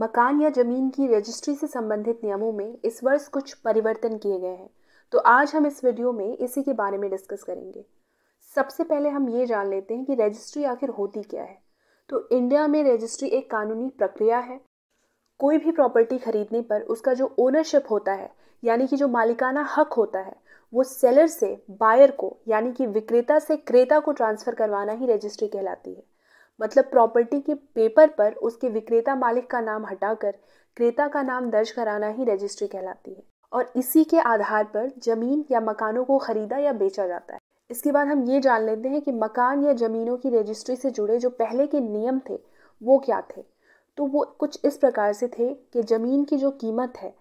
मकान या जमीन की रजिस्ट्री से संबंधित नियमों में इस वर्ष कुछ परिवर्तन किए गए हैं तो आज हम इस वीडियो में इसी के बारे में डिस्कस करेंगे सबसे पहले हम ये जान लेते हैं कि रजिस्ट्री आखिर होती क्या है तो इंडिया में रजिस्ट्री एक कानूनी प्रक्रिया है कोई भी प्रॉपर्टी खरीदने पर उसका जो ओनरशिप होता है यानी कि जो मालिकाना हक होता है वो सेलर से बायर को यानी कि विक्रेता से क्रेता को ट्रांसफ़र करवाना ही रजिस्ट्री कहलाती है मतलब प्रॉपर्टी के पेपर पर उसके विक्रेता मालिक का नाम हटाकर क्रेता का नाम दर्ज कराना ही रजिस्ट्री कहलाती है और इसी के आधार पर जमीन या मकानों को खरीदा या बेचा जाता है इसके बाद हम ये जान लेते हैं कि मकान या ज़मीनों की रजिस्ट्री से जुड़े जो पहले के नियम थे वो क्या थे तो वो कुछ इस प्रकार से थे कि ज़मीन की जो कीमत है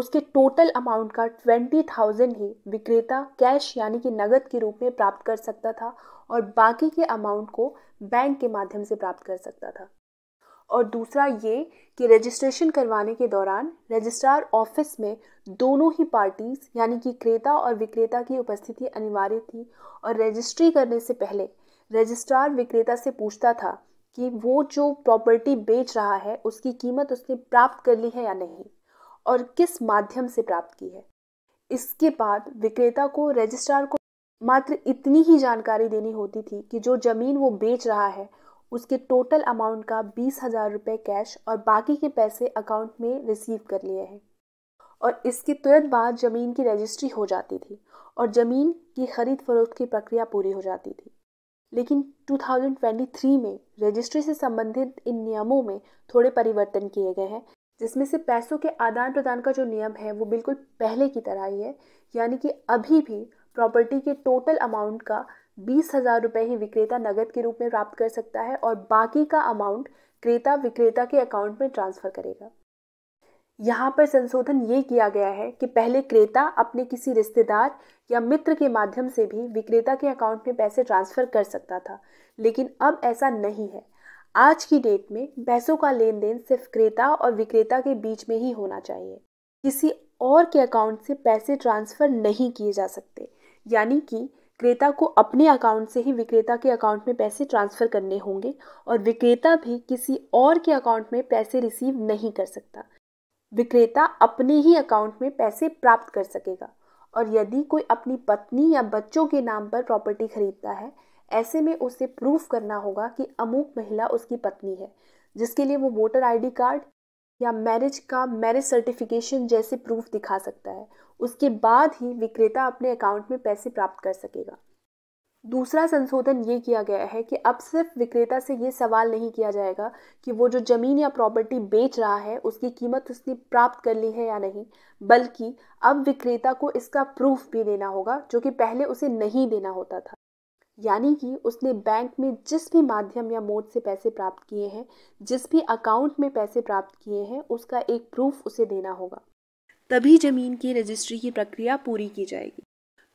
उसके टोटल अमाउंट का ट्वेंटी थाउजेंड ही विक्रेता कैश यानी कि नगद के रूप में प्राप्त कर सकता था और बाकी के अमाउंट को बैंक के माध्यम से प्राप्त कर सकता था और दूसरा ये कि रजिस्ट्रेशन करवाने के दौरान रजिस्ट्रार ऑफिस में दोनों ही पार्टीज यानी कि क्रेता और विक्रेता की उपस्थिति अनिवार्य थी और रजिस्ट्री करने से पहले रजिस्ट्रार विक्रेता से पूछता था कि वो जो प्रॉपर्टी बेच रहा है उसकी कीमत उसने प्राप्त कर ली है या नहीं और किस माध्यम से प्राप्त की है इसके बाद विक्रेता को रजिस्ट्रार को मात्र इतनी ही जानकारी देनी होती थी कि जो जमीन वो बेच रहा है उसके टोटल अमाउंट का बीस हजार रुपये कैश और बाकी के पैसे अकाउंट में रिसीव कर लिए हैं और इसके तुरंत बाद ज़मीन की रजिस्ट्री हो जाती थी और ज़मीन की खरीद फरोख्त की प्रक्रिया पूरी हो जाती थी लेकिन 2023 में रजिस्ट्री से संबंधित इन नियमों में थोड़े परिवर्तन किए गए हैं जिसमें से पैसों के आदान प्रदान का जो नियम है वो बिल्कुल पहले की तरह ही है यानी कि अभी भी प्रॉपर्टी के टोटल अमाउंट का बीस हज़ार रुपये ही विक्रेता नगद के रूप में प्राप्त कर सकता है और बाकी का अमाउंट क्रेता विक्रेता के अकाउंट में ट्रांसफ़र करेगा यहाँ पर संशोधन ये किया गया है कि पहले क्रेता अपने किसी रिश्तेदार या मित्र के माध्यम से भी विक्रेता के अकाउंट में पैसे ट्रांसफ़र कर सकता था लेकिन अब ऐसा नहीं है आज की डेट में पैसों का लेन देन सिर्फ क्रेता और विक्रेता के बीच में ही होना चाहिए किसी और के अकाउंट से पैसे ट्रांसफ़र नहीं किए जा सकते यानी कि क्रेता को अपने अकाउंट से ही विक्रेता के अकाउंट में पैसे ट्रांसफ़र करने होंगे और विक्रेता भी किसी और के अकाउंट में पैसे रिसीव नहीं कर सकता विक्रेता अपने ही अकाउंट में पैसे प्राप्त कर सकेगा और यदि कोई अपनी पत्नी या बच्चों के नाम पर प्रॉपर्टी खरीदता है ऐसे में उसे प्रूफ करना होगा कि अमुक महिला उसकी पत्नी है जिसके लिए वो वोटर आईडी कार्ड या मैरिज का मैरिज सर्टिफिकेशन जैसे प्रूफ दिखा सकता है उसके बाद ही विक्रेता अपने अकाउंट में पैसे प्राप्त कर सकेगा दूसरा संशोधन ये किया गया है कि अब सिर्फ विक्रेता से ये सवाल नहीं किया जाएगा कि वो जो ज़मीन या प्रॉपर्टी बेच रहा है उसकी कीमत उसने प्राप्त कर ली है या नहीं बल्कि अब विक्रेता को इसका प्रूफ भी देना होगा जो कि पहले उसे नहीं देना होता था यानी कि उसने बैंक में जिस भी माध्यम या मोड से पैसे प्राप्त किए हैं जिस भी अकाउंट में पैसे प्राप्त किए हैं उसका एक प्रूफ उसे देना होगा तभी ज़मीन की रजिस्ट्री की प्रक्रिया पूरी की जाएगी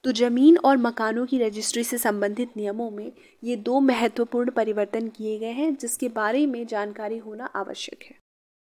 तो ज़मीन और मकानों की रजिस्ट्री से संबंधित नियमों में ये दो महत्वपूर्ण परिवर्तन किए गए हैं जिसके बारे में जानकारी होना आवश्यक है